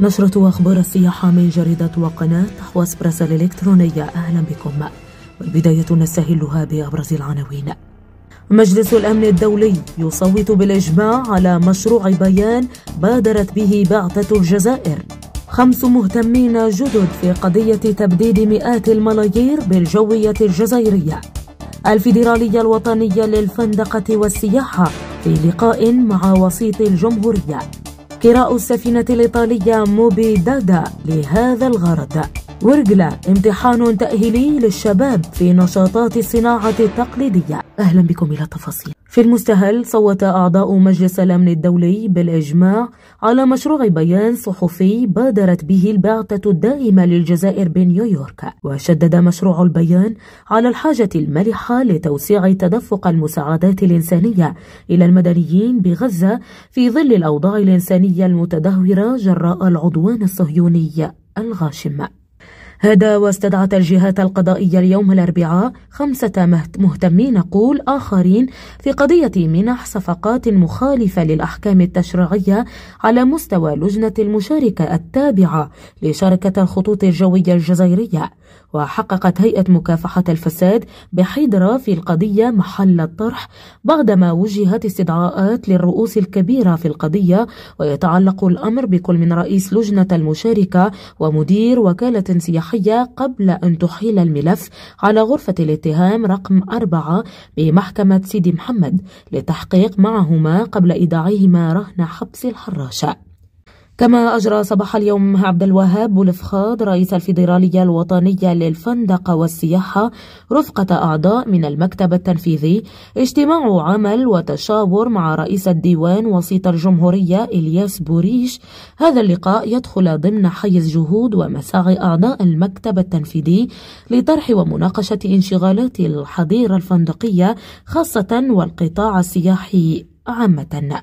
نشرة أخبار السياحة من جريدة وقناة تحوى براسا الإلكترونية أهلا بكم والبداية نستهلها بأبرز العناوين مجلس الأمن الدولي يصوت بالإجماع على مشروع بيان بادرت به بعثة الجزائر خمس مهتمين جدد في قضية تبديد مئات الملايير بالجوية الجزائرية الفيدرالية الوطنية للفندقة والسياحة في لقاء مع وسيط الجمهورية قراء السفينة الإيطالية موبي دادا لهذا الغرض ورجلة امتحان تأهيلي للشباب في نشاطات الصناعة التقليدية أهلا بكم إلى التفاصيل في المستهل صوت أعضاء مجلس الأمن الدولي بالإجماع على مشروع بيان صحفي بادرت به البعثة الدائمة للجزائر بنيويورك وشدد مشروع البيان على الحاجة الملحة لتوسيع تدفق المساعدات الإنسانية إلى المدنيين بغزة في ظل الأوضاع الإنسانية المتدهورة جراء العدوان الصهيوني الغاشم هذا واستدعت الجهات القضائية اليوم الأربعاء خمسة مهتمين قول آخرين في قضية منح صفقات مخالفة للأحكام التشريعية على مستوى لجنة المشاركة التابعة لشركة الخطوط الجوية الجزائرية وحققت هيئة مكافحة الفساد بحيدرة في القضية محل الطرح بعدما وجهت استدعاءات للرؤوس الكبيرة في القضية ويتعلق الأمر بكل من رئيس لجنة المشاركة ومدير وكالة سياحية قبل أن تحيل الملف على غرفة الاتهام رقم أربعة بمحكمة سيدي محمد لتحقيق معهما قبل إيداعهما رهن حبس الحراشة كما أجرى صباح اليوم عبد الوهاب بولفخاد رئيس الفيدرالية الوطنية للفندقة والسياحة رفقة أعضاء من المكتب التنفيذي اجتماع عمل وتشاور مع رئيس الديوان وسيط الجمهورية إلياس بوريش هذا اللقاء يدخل ضمن حيز جهود ومساعي أعضاء المكتب التنفيذي لطرح ومناقشة انشغالات الحظيرة الفندقية خاصة والقطاع السياحي عامة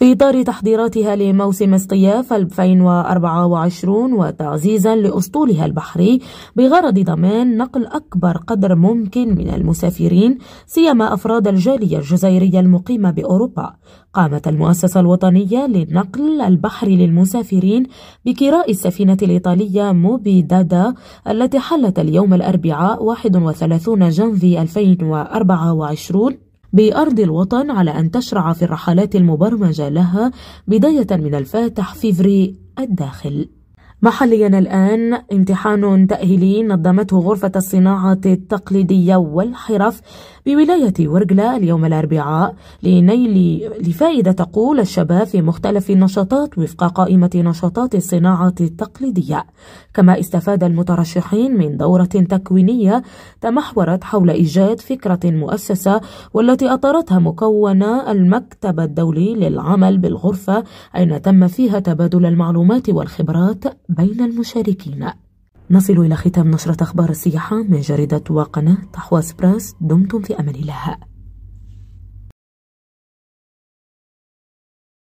في إطار تحضيراتها لموسم اصطياف 2024 وتعزيزا لأسطولها البحري بغرض ضمان نقل أكبر قدر ممكن من المسافرين سيما أفراد الجالية الجزائرية المقيمة بأوروبا قامت المؤسسة الوطنية للنقل البحري للمسافرين بكراء السفينة الإيطالية موبي دادا التي حلت اليوم الأربعاء 31 جانفي 2024 بأرض الوطن على أن تشرع في الرحلات المبرمجة لها بداية من الفاتح فيفري الداخل محليا الآن امتحان تأهيلي نظمته غرفة الصناعة التقليدية والحرف بولاية ورقلة اليوم الأربعاء لنيل لفائدة تقول الشباب في مختلف النشاطات وفق قائمة نشاطات الصناعة التقليدية كما استفاد المترشحين من دورة تكوينية تمحورت حول إيجاد فكرة مؤسسة والتي أطرتها مكونة المكتب الدولي للعمل بالغرفة أين تم فيها تبادل المعلومات والخبرات بين المشاركين نصل إلى ختام نشرة أخبار السياحة من جريدة وقناة تحواس براس دمتم في أمان الله